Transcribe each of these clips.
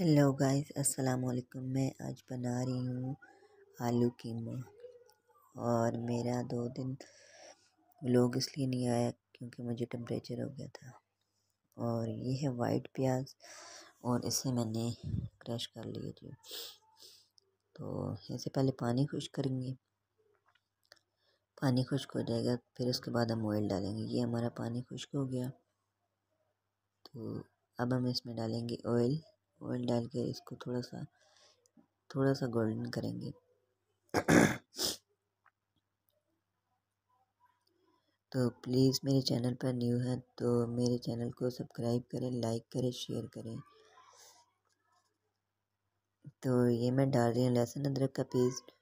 hello guys अस्सलाम वालेकुम मैं आज बना रही हूँ आलू कीमा और मेरा दो दिन लोग इसलिए नहीं आया क्योंकि मुझे टेम्परेचर हो गया था और ये है वाइट प्याज और इसे मैंने क्रश कर लिए थे तो इसे पहले पानी खुश करेंगे पानी खुश हो जाएगा फिर उसके बाद हम ऑयल डालेंगे ये हमारा पानी खुश्क हो गया तो अब हम इसमें डालेंगे ऑयल ऑयल डाल के इसको थोड़ा सा थोड़ा सा गोल्डन करेंगे तो प्लीज़ मेरे चैनल पर न्यू है तो मेरे चैनल को सब्सक्राइब करें लाइक करें शेयर करें तो ये मैं डाल रही हूँ लहसुन अदरक का पेस्ट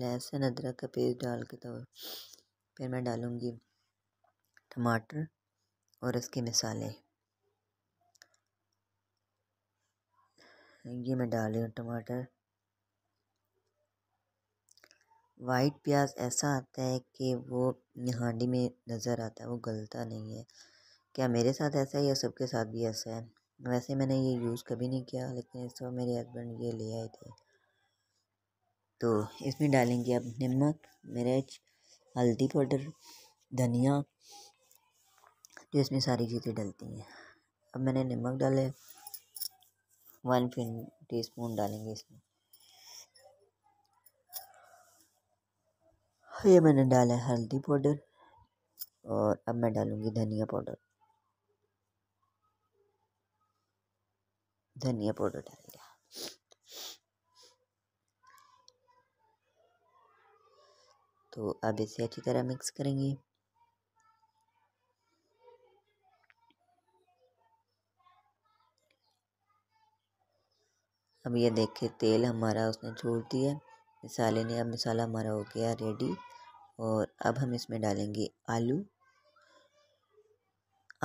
लहसुन अदरक का पेस्ट डाल के तो फिर मैं डालूँगी टमाटर और इसके मिसाले ये मैं डाल रही हूँ टमाटर वाइट प्याज ऐसा आता है कि वो हांडी में नज़र आता है वो गलता नहीं है क्या मेरे साथ ऐसा है या सबके साथ भी ऐसा है वैसे मैंने ये यूज़ कभी नहीं किया लेकिन इस वक्त मेरे हस्बैंड ये ले आए थे तो इसमें डालेंगे अब नमक मिर्च हल्दी पाउडर धनिया कि इसमें सारी चीज़ें डलती हैं अब मैंने नमक डाला है वन टी स्पून डालेंगे इसमें ये मैंने डाला है हल्दी पाउडर और अब मैं डालूँगी धनिया पाउडर धनिया पाउडर डालेगा तो अब इसे अच्छी तरह मिक्स करेंगे अब ये देखिए तेल हमारा उसने छोड़ दिया मिसाले ने अब मसाला हमारा हो गया रेडी और अब हम इसमें डालेंगे आलू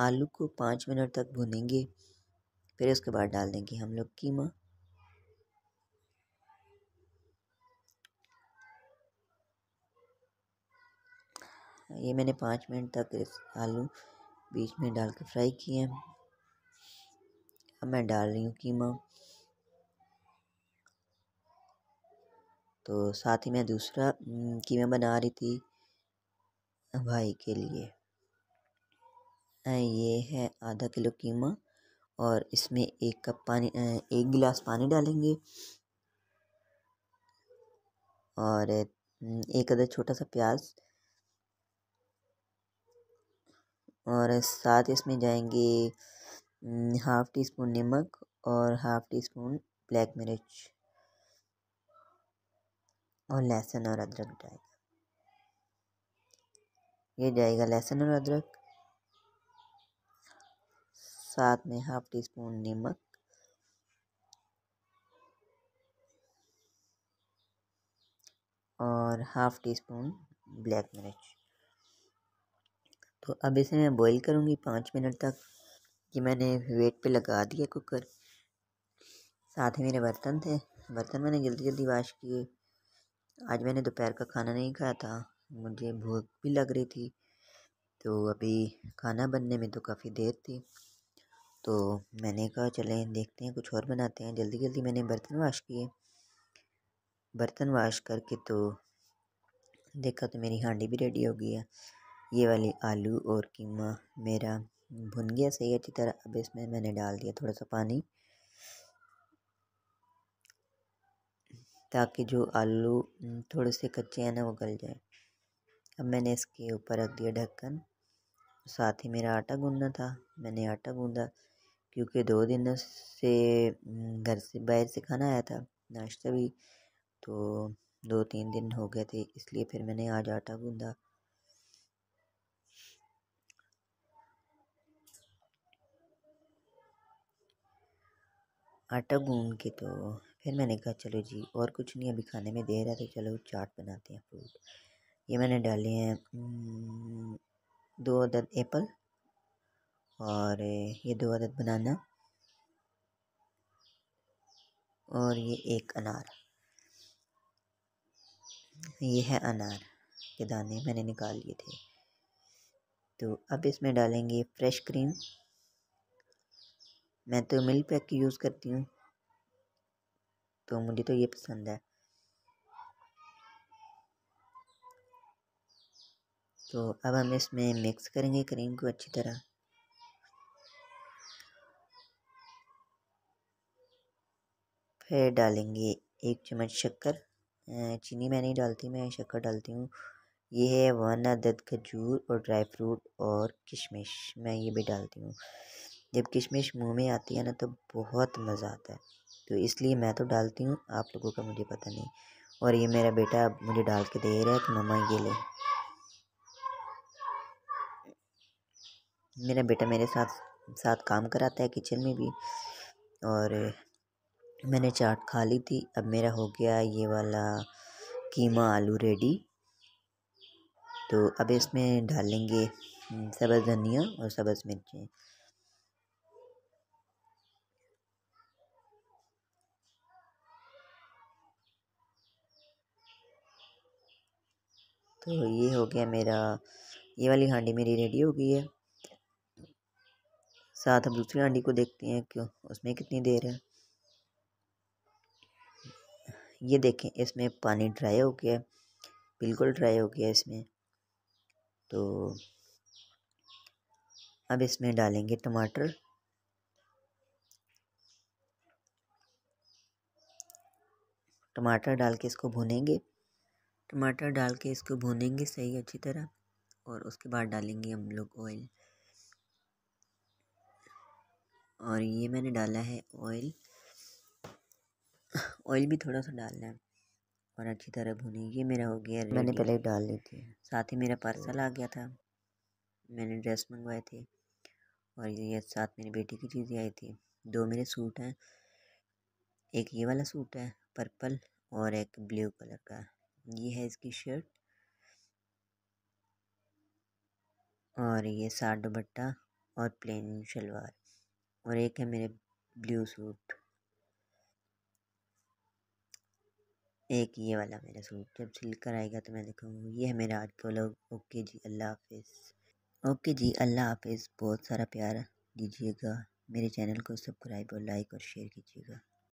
आलू को पाँच मिनट तक भुनेंगे फिर उसके बाद डाल देंगे हम लोग कीमा ये मैंने पाँच मिनट तक इस आलू बीच में डाल के फ्राई किए अब मैं डाल रही हूँ कीमा तो साथ ही मैं दूसरा कि मैं बना रही थी भाई के लिए ये है आधा किलो कीमा और इसमें एक कप पानी एक गिलास पानी डालेंगे और एक अदर छोटा सा प्याज और साथ इसमें जाएंगे हाफ़ टी स्पून नमक और हाफ़ टी स्पून ब्लैक मिर्च और लहसुन और अदरक जाएगा ये जाएगा लहसुन और अदरक साथ में हाफ टी स्पून नमक और हाफ टी स्पून ब्लैक मिर्च तो अब इसे मैं बॉईल करूँगी पाँच मिनट तक ये मैंने वेट पे लगा दिया कुकर साथ ही मेरे बर्तन थे बर्तन मैंने जल्दी जल्दी वाश किए आज मैंने दोपहर का खाना नहीं खाया था मुझे भूख भी लग रही थी तो अभी खाना बनने में तो काफ़ी देर थी तो मैंने कहा चलें देखते हैं कुछ और बनाते हैं जल्दी जल्दी मैंने बर्तन वाश किए बर्तन वाश करके तो देखा तो मेरी हांडी भी रेडी हो गई है ये वाली आलू और कीमा मेरा भुन गया सही अच्छी तरह अब इसमें मैंने डाल दिया थोड़ा सा पानी ताकि जो आलू थोड़े से कच्चे हैं ना वो गल जाए अब मैंने इसके ऊपर रख दिया ढक्कन साथ ही मेरा आटा गूंदना था मैंने आटा गूंदा क्योंकि दो दिन से घर से बाहर से खाना आया था नाश्ता भी तो दो तीन दिन हो गए थे इसलिए फिर मैंने आज आटा गूंदा आटा गूंद के तो फिर मैंने कहा चलो जी और कुछ नहीं अभी खाने में दे रहा तो चलो चाट बनाते हैं फ्रूट ये मैंने डाले हैं दो अदद एप्पल और ये दो अदद बनाना और ये एक अनार ये है अनार के दाने मैंने निकाल लिए थे तो अब इसमें डालेंगे फ्रेश क्रीम मैं तो मिल्क पैक यूज़ करती हूँ तो मुझे तो ये पसंद है तो अब हम इसमें मिक्स करेंगे क्रीम को अच्छी तरह फिर डालेंगे एक चम्मच शक्कर चीनी मैं नहीं डालती मैं शक्कर डालती हूँ ये है वन अदद खजूर और ड्राई फ्रूट और किशमिश मैं ये भी डालती हूँ जब किशमिश मुंह में आती है ना तो बहुत मज़ा आता है तो इसलिए मैं तो डालती हूँ आप लोगों का मुझे पता नहीं और ये मेरा बेटा अब मुझे डाल के दे रहा है कि तो मम्मा ये ले मेरा बेटा मेरे साथ साथ काम कराता है किचन में भी और मैंने चाट खा ली थी अब मेरा हो गया ये वाला कीमा आलू रेडी तो अब इसमें डालेंगे हम्म, सब्ज़ धनिया और सब्ज़ मिर्चें तो ये हो गया मेरा ये वाली हांडी मेरी रेडी हो गई है साथ हम दूसरी हांडी को देखते हैं क्यों उसमें कितनी देर है ये देखें इसमें पानी ड्राई हो गया बिल्कुल ड्राई हो गया इसमें तो अब इसमें डालेंगे टमाटर टमाटर डाल के इसको भुनेंगे टमाटर डाल के इसको भूनेंगे सही अच्छी तरह और उसके बाद डालेंगे हम लोग ऑयल और ये मैंने डाला है ऑयल ऑयल भी थोड़ा सा डालना है और अच्छी तरह भुने ये मेरा हो गया मैंने पहले डाल ली थी साथ ही मेरा पार्सल तो आ गया था मैंने ड्रेस मंगवाए थे और ये साथ मेरी बेटी की चीज़ें आई थी दो मेरे सूट हैं एक ये वाला सूट है पर्पल और एक ब्लू कलर का ये है इसकी शर्ट और ये साठ दुपट्टा और प्लेन शलवार और एक है मेरे ब्लू सूट एक ये वाला मेरा सूट जब सिल कर आएगा तो मैं दिखाऊंगा ये है मेरा आज का लोग ओके जी अल्लाह हाफिज़ ओके जी अल्लाह हाफिज़ बहुत सारा प्यार दीजिएगा मेरे चैनल को सब्सक्राइब और लाइक और शेयर कीजिएगा